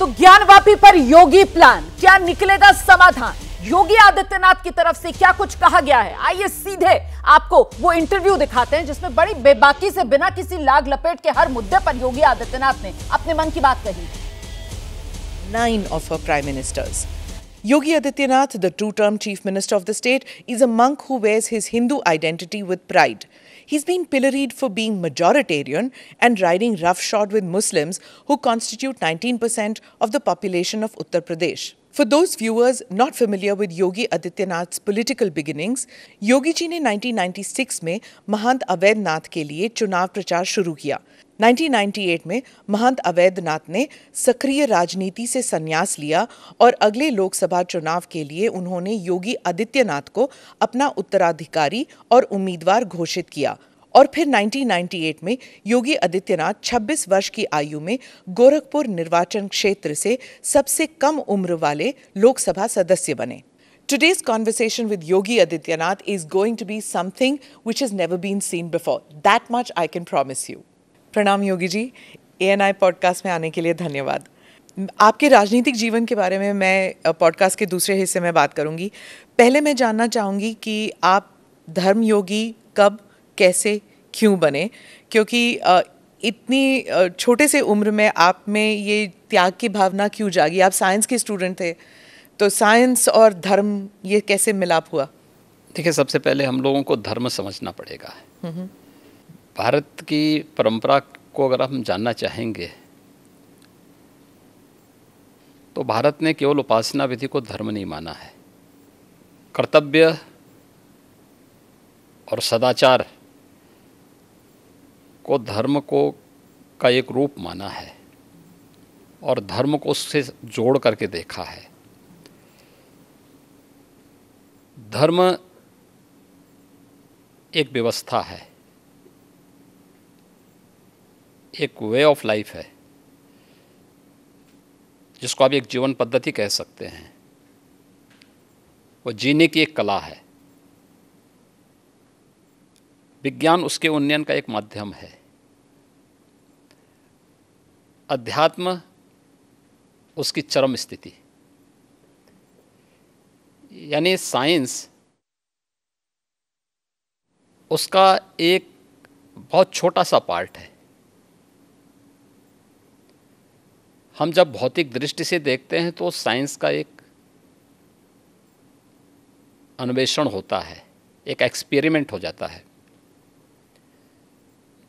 तो व्यापी पर योगी प्लान क्या निकलेगा समाधान योगी आदित्यनाथ की तरफ से क्या कुछ कहा गया है आइए सीधे आपको वो इंटरव्यू दिखाते हैं जिसमें बड़ी बेबाकी से बिना किसी लाग लपेट के हर मुद्दे पर योगी आदित्यनाथ ने अपने मन की बात कही nine of prime ministers Yogi Adityanath, the two term chief minister of the state, is a monk who wears his Hindu identity with pride. He's been pilloried for being majoritarian and riding roughshod with Muslims who constitute 19% of the population of Uttar Pradesh. For those viewers not familiar with Yogi Adityanath's political beginnings, Yogi ji ne 1996 में महंत Avaidyanath ke liye chunav prachar shuru kiya. 1998 में महंत अवैधनाथ ने सक्रिय राजनीति से संन्यास लिया और अगले लोकसभा चुनाव के लिए उन्होंने योगी आदित्यनाथ को अपना उत्तराधिकारी और उम्मीदवार घोषित किया और फिर 1998 में योगी आदित्यनाथ 26 वर्ष की आयु में गोरखपुर निर्वाचन क्षेत्र से सबसे कम उम्र वाले लोकसभा सदस्य बने Today's conversation with Yogi Adityanath is going to be something which is never been seen before that much I can promise you प्रणाम योगी जी ए एन आई पॉडकास्ट में आने के लिए धन्यवाद आपके राजनीतिक जीवन के बारे में मैं पॉडकास्ट के दूसरे हिस्से में बात करूंगी पहले मैं जानना चाहूंगी कि आप धर्म योगी कब कैसे क्यों बने क्योंकि इतनी छोटे से उम्र में आप में ये त्याग की भावना क्यों जागी आप साइंस के स्टूडेंट थे तो साइंस और धर्म ये कैसे मिलाप हुआ देखिए सबसे पहले हम लोगों को धर्म समझना पड़ेगा भारत की परंपरा को अगर हम जानना चाहेंगे तो भारत ने केवल उपासना विधि को धर्म नहीं माना है कर्तव्य और सदाचार को धर्म को का एक रूप माना है और धर्म को उससे जोड़ करके देखा है धर्म एक व्यवस्था है एक वे ऑफ लाइफ है जिसको आप एक जीवन पद्धति कह सकते हैं वो जीने की एक कला है विज्ञान उसके उन्नयन का एक माध्यम है अध्यात्म उसकी चरम स्थिति यानी साइंस उसका एक बहुत छोटा सा पार्ट है हम जब भौतिक दृष्टि से देखते हैं तो साइंस का एक अन्वेषण होता है एक एक्सपेरिमेंट हो जाता है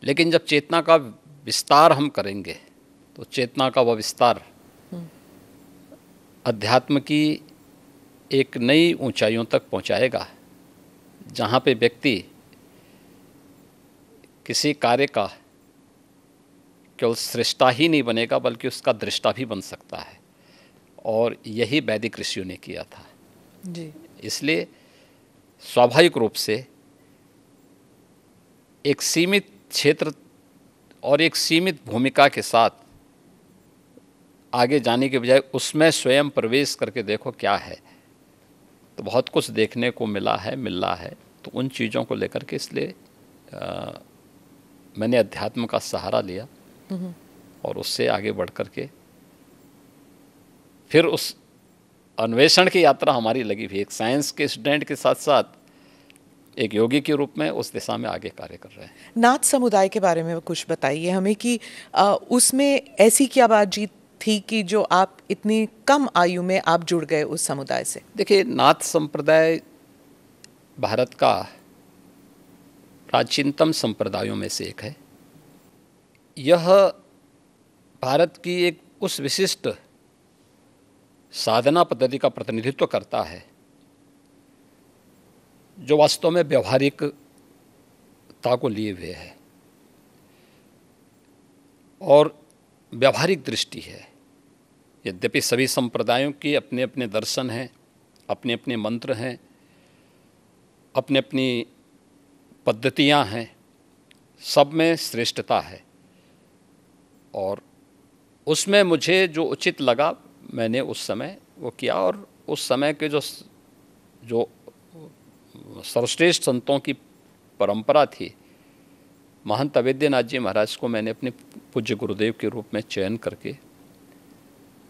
लेकिन जब चेतना का विस्तार हम करेंगे तो चेतना का वह विस्तार हम्म। अध्यात्म की एक नई ऊंचाइयों तक पहुंचाएगा जहाँ पे व्यक्ति किसी कार्य का केवल सृष्टा ही नहीं बनेगा बल्कि उसका दृष्टा भी बन सकता है और यही वैदिक ऋषियों ने किया था जी इसलिए स्वाभाविक रूप से एक सीमित क्षेत्र और एक सीमित भूमिका के साथ आगे जाने के बजाय उसमें स्वयं प्रवेश करके देखो क्या है तो बहुत कुछ देखने को मिला है मिल रहा है तो उन चीज़ों को लेकर के इसलिए आ, मैंने अध्यात्म का सहारा लिया और उससे आगे बढ़ कर के फिर उस अन्वेषण की यात्रा हमारी लगी हुई एक साइंस के स्टूडेंट के साथ साथ एक योगी के रूप में उस दिशा में आगे कार्य कर रहे हैं नाथ समुदाय के बारे में कुछ बताइए हमें कि उसमें ऐसी क्या बातचीत थी कि जो आप इतनी कम आयु में आप जुड़ गए उस समुदाय से देखिए नाथ संप्रदाय भारत का प्राचीनतम संप्रदायों में से एक है यह भारत की एक उस विशिष्ट साधना पद्धति का प्रतिनिधित्व करता है जो वास्तव में व्यवहारिकता को लिए हुए है और व्यवहारिक दृष्टि है यद्यपि सभी संप्रदायों के अपने अपने दर्शन हैं अपने अपने मंत्र हैं अपने अपनी पद्धतियाँ हैं सब में श्रेष्ठता है और उसमें मुझे जो उचित लगा मैंने उस समय वो किया और उस समय के जो जो सर्वश्रेष्ठ संतों की परंपरा थी महंत अवैद्यनाथ जी महाराज को मैंने अपने पूज्य गुरुदेव के रूप में चयन करके